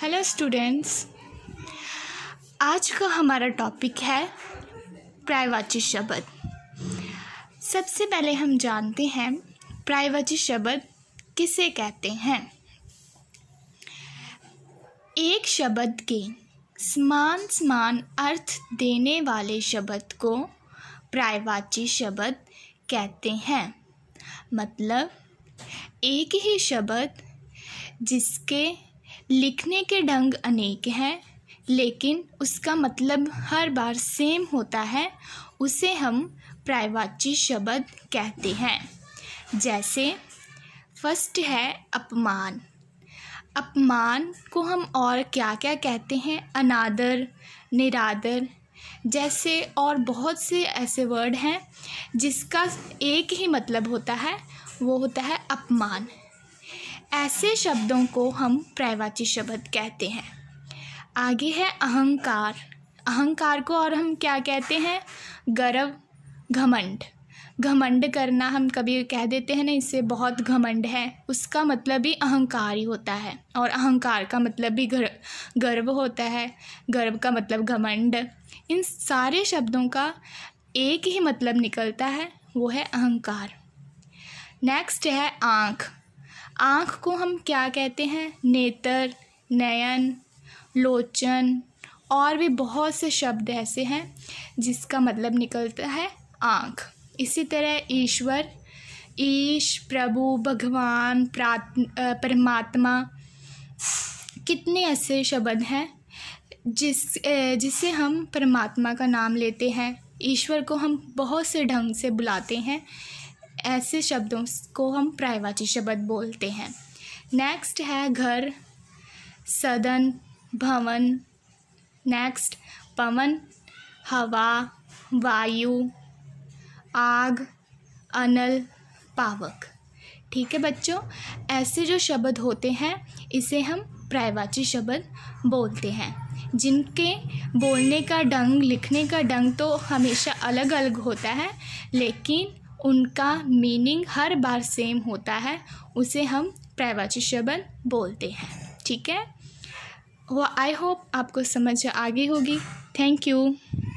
hello students आज का हमारा टॉपिक है प्रायवाची शब्द सबसे पहले हम जानते हैं प्रायवाची शब्द किसे कहते हैं एक शब्द के समान समान अर्थ देने वाले शब्द को प्रायवाची शब्द कहते हैं मतलब एक ही शब्द जिसके लिखने के ढंग अनेक हैं लेकिन उसका मतलब हर बार सेम होता है उसे हम प्रायवाची शब्द कहते हैं जैसे फर्स्ट है अपमान अपमान को हम और क्या क्या कहते हैं अनादर निरादर जैसे और बहुत से ऐसे वर्ड हैं जिसका एक ही मतलब होता है वो होता है अपमान ऐसे शब्दों को हम प्रायवाची शब्द कहते हैं आगे है अहंकार अहंकार को और हम क्या कहते हैं गर्व घमंड घमंड करना हम कभी कह देते हैं ना इससे बहुत घमंड है उसका मतलब भी अहंकार ही होता है और अहंकार का मतलब भी गर, गर्व होता है गर्व का मतलब घमंड इन सारे शब्दों का एक ही मतलब निकलता है वो है अहंकार नेक्स्ट है आँख आँख को हम क्या कहते हैं नेत्र नयन लोचन और भी बहुत से शब्द ऐसे हैं जिसका मतलब निकलता है आँख इसी तरह ईश्वर ईश प्रभु भगवान परमात्मा कितने ऐसे शब्द हैं जिस जिसे हम परमात्मा का नाम लेते हैं ईश्वर को हम बहुत से ढंग से बुलाते हैं ऐसे शब्दों को हम प्रायवाची शब्द बोलते हैं नेक्स्ट है घर सदन भवन नेक्स्ट पवन हवा वायु आग अनल पावक ठीक है बच्चों ऐसे जो शब्द होते हैं इसे हम प्रायवाची शब्द बोलते हैं जिनके बोलने का ढंग लिखने का ढंग तो हमेशा अलग अलग होता है लेकिन उनका मीनिंग हर बार सेम होता है उसे हम प्रायवाची शब्द बोलते हैं ठीक है वो आई होप आपको समझ आ गई होगी थैंक यू